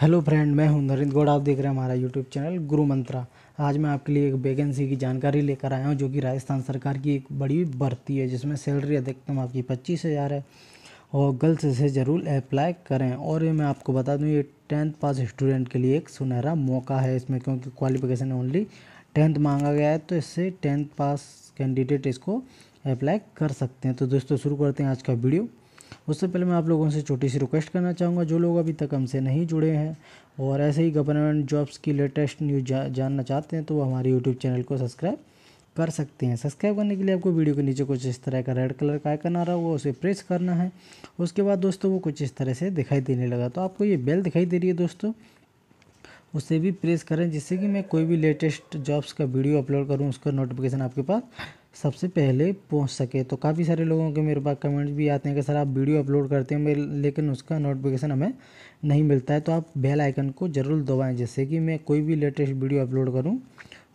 hello friend मैं हूं नरेंद्र गौड़ आप देख रहे हैं हमारा यूट्यूब चैनल गुरु मंत्रा आज मैं आपके लिए एक वैकेंसी की जानकारी लेकर आया हूं जो कि राजस्थान सरकार की एक बड़ी भर्ती है जिसमें सैलरी अधिकतम आपकी पच्चीस हज़ार है और गर्ल्स इसे ज़रूर अप्लाई करें और ये मैं आपको बता दूँ ये टेंथ पास स्टूडेंट के लिए एक सुनहरा मौका है इसमें क्योंकि क्वालिफिकेशन ओनली टेंथ मांगा गया है तो इससे टेंथ पास कैंडिडेट इसको अप्लाई कर सकते हैं तो दोस्तों शुरू करते हैं आज का वीडियो उससे पहले मैं आप लोगों से छोटी सी रिक्वेस्ट करना चाहूँगा जो लोग अभी तक हमसे नहीं जुड़े हैं और ऐसे ही गवर्नमेंट जॉब्स की लेटेस्ट न्यूज जा, जानना चाहते हैं तो वो हमारे यूट्यूब चैनल को सब्सक्राइब कर सकते हैं सब्सक्राइब करने के लिए आपको वीडियो के नीचे कुछ इस तरह का रेड कलर का आइकन आ रहा होगा उसे प्रेस करना है उसके बाद दोस्तों वो कुछ इस तरह से दिखाई देने लगा तो आपको ये बेल दिखाई दे रही है दोस्तों उसे भी प्रेस करें जिससे कि मैं कोई भी लेटेस्ट जॉब्स का वीडियो अपलोड करूं उसका नोटिफिकेशन आपके पास सबसे पहले पहुंच सके तो काफ़ी सारे लोगों के मेरे पास कमेंट्स भी आते हैं कि सर आप वीडियो अपलोड करते हैं लेकिन उसका नोटिफिकेशन हमें नहीं मिलता है तो आप बेल आइकन को ज़रूर दबाएं जिससे कि मैं कोई भी लेटेस्ट वीडियो अपलोड करूं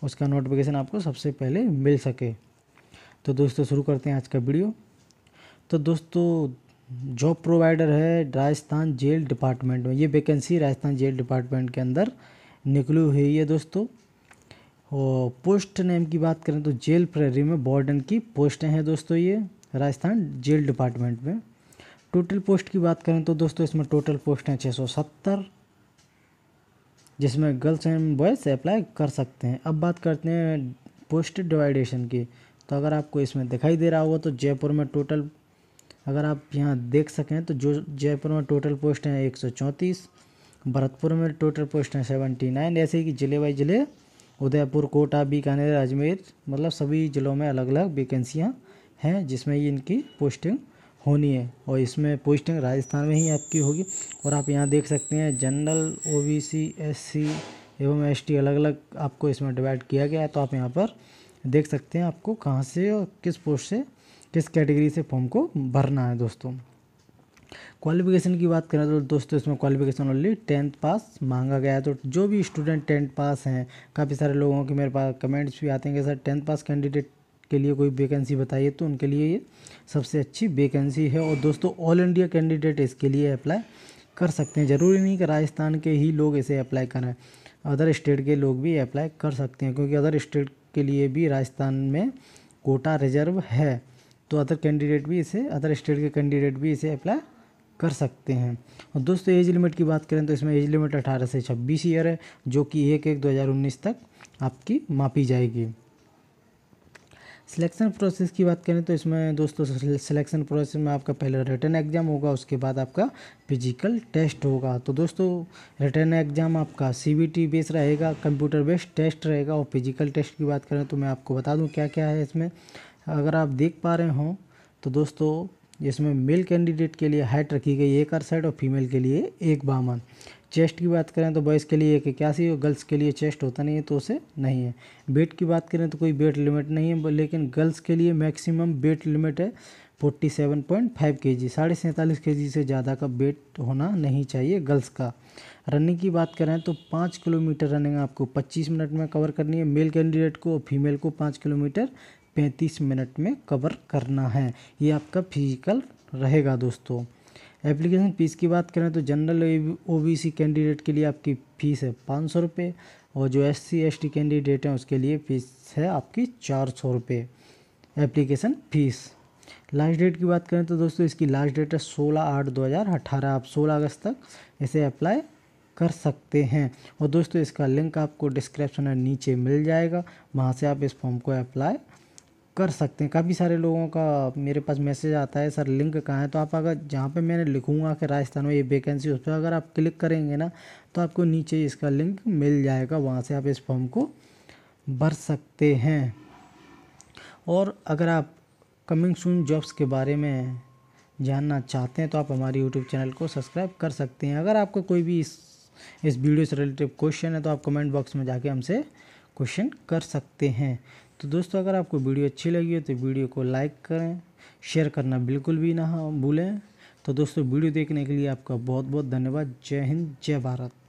उसका नोटिफिकेशन आपको सबसे पहले मिल सके तो दोस्तों शुरू करते हैं आज का वीडियो तो दोस्तों जॉब प्रोवाइडर है राजस्थान जेल डिपार्टमेंट में ये वैकेंसी राजस्थान जेल डिपार्टमेंट के अंदर निकली हुई है दोस्तों और पोस्ट नेम की बात करें तो जेल प्रेरी में बॉर्डन की पोस्टें हैं दोस्तों ये राजस्थान जेल डिपार्टमेंट में टोटल पोस्ट की बात करें तो दोस्तों इसमें टोटल पोस्ट हैं 670 जिसमें गर्ल्स एंड बॉयज़ अप्लाई कर सकते हैं अब बात करते हैं पोस्ट डिवाइडेशन की तो अगर आपको इसमें दिखाई दे रहा होगा तो जयपुर में टोटल अगर आप यहाँ देख सकें तो जो जयपुर में टोटल पोस्ट हैं एक भरतपुर में टोटल पोस्ट हैं सेवेंटी नाइन ऐसे ही जिले बाई ज़िले उदयपुर कोटा बीकानेर अजमेर मतलब सभी ज़िलों में अलग अलग वेकेंसियाँ हैं जिसमें ये इनकी पोस्टिंग होनी है और इसमें पोस्टिंग राजस्थान में ही आपकी होगी और आप यहाँ देख सकते हैं general O B C S C एवं एस टी अलग अलग आपको इसमें डिवाइड किया गया है तो आप यहाँ पर देख सकते हैं आपको कहाँ से और किस पोस्ट से किस कैटेगरी से फॉर्म को भरना है दोस्तों क्वालिफिकेशन की बात करें तो दोस्तों इसमें क्वालिफिकेशन ओनली टेंथ पास मांगा गया है तो जो भी स्टूडेंट टेंथ पास हैं काफ़ी सारे लोगों के मेरे पास कमेंट्स भी आते हैं कि सर टेंथ पास कैंडिडेट के लिए कोई वैकेंसी बताइए तो उनके लिए ये सबसे अच्छी वैकेंसी है और दोस्तों ऑल इंडिया कैंडिडेट इसके लिए अप्लाई कर सकते हैं ज़रूरी नहीं कि राजस्थान के ही लोग इसे अप्लाई करें अदर स्टेट के लोग भी अप्लाई कर सकते हैं क्योंकि अदर स्टेट के लिए भी राजस्थान में कोटा रिजर्व है तो अदर कैंडिडेट भी इसे अदर स्टेट के कैंडिडेट भी इसे अप्लाई कर सकते हैं और दोस्तों एज लिमिट की बात करें तो इसमें एज लिमिट 18 से 26 ईयर है जो कि एक एक 2019 तक आपकी मापी जाएगी सिलेक्शन प्रोसेस की बात करें तो इसमें दोस्तों सिलेक्शन प्रोसेस में आपका पहले रिटर्न एग्ज़ाम होगा उसके बाद आपका फिजिकल टेस्ट होगा तो दोस्तों रिटर्न एग्ज़ाम आपका सीबीटी बेस रहेगा कंप्यूटर बेस्ड टेस्ट रहेगा और फिजिकल टेस्ट की बात करें तो मैं आपको बता दूं क्या क्या है इसमें अगर आप देख पा रहे हों तो दोस्तों जिसमें मेल कैंडिडेट के लिए हाइट रखी गई एक अड़सठ और फीमेल के लिए एक बावन चेस्ट की बात करें तो बॉयज़ के लिए एक इक्यासी और गर्ल्स के लिए चेस्ट होता नहीं है तो उसे नहीं है वेट की बात करें तो कोई वेट लिमिट नहीं है लेकिन गर्ल्स के लिए मैक्सिमम वेट लिमिट है forty seven point five K G साढ़े सैंतालीस के जी से ज़्यादा का वेट होना नहीं चाहिए गर्ल्स का रनिंग की बात करें तो पाँच किलोमीटर रनिंग आपको पच्चीस मिनट में कवर करनी है मेल कैंडिडेट को और फीमेल को पाँच किलोमीटर पैंतीस मिनट में कवर करना है ये आपका फिजिकल रहेगा दोस्तों एप्लीकेशन फ़ीस की बात करें तो जनरल ओबीसी कैंडिडेट के लिए आपकी फ़ीस है पाँच सौ रुपये और जो S C S T candidate हैं उसके लिए फ़ीस है आपकी चार सौ रुपये एप्लीकेशन फ़ीस लास्ट डेट की बात करें तो दोस्तों इसकी लास्ट डेट है सोलह आठ दो हज़ार अठारह आप सोलह अगस्त तक इसे अप्लाई कर सकते हैं और दोस्तों इसका लिंक आपको डिस्क्रिप्शन में नीचे मिल जाएगा वहाँ से आप इस फॉर्म को अप्लाई कर सकते हैं काफ़ी सारे लोगों का मेरे पास मैसेज आता है सर लिंक कहाँ है तो आप अगर जहाँ पे मैंने लिखूँगा कि राजस्थान में ये वैकेंसी उस पर अगर आप क्लिक करेंगे ना तो आपको नीचे इसका लिंक मिल जाएगा वहाँ से आप इस फॉर्म को भर सकते हैं और अगर आप कमिंग सून जॉब्स के बारे में जानना चाहते हैं तो आप हमारे यूट्यूब चैनल को सब्सक्राइब कर सकते हैं अगर आपको कोई भी इस इस वीडियो से रिलेटेड क्वेश्चन है तो आप कमेंट बॉक्स में जाके हमसे क्वेश्चन कर सकते हैं तो दोस्तों अगर आपको वीडियो अच्छी लगी हो तो वीडियो को लाइक करें शेयर करना बिल्कुल भी ना भूलें तो दोस्तों वीडियो देखने के लिए आपका बहुत बहुत धन्यवाद जय हिंद जय भारत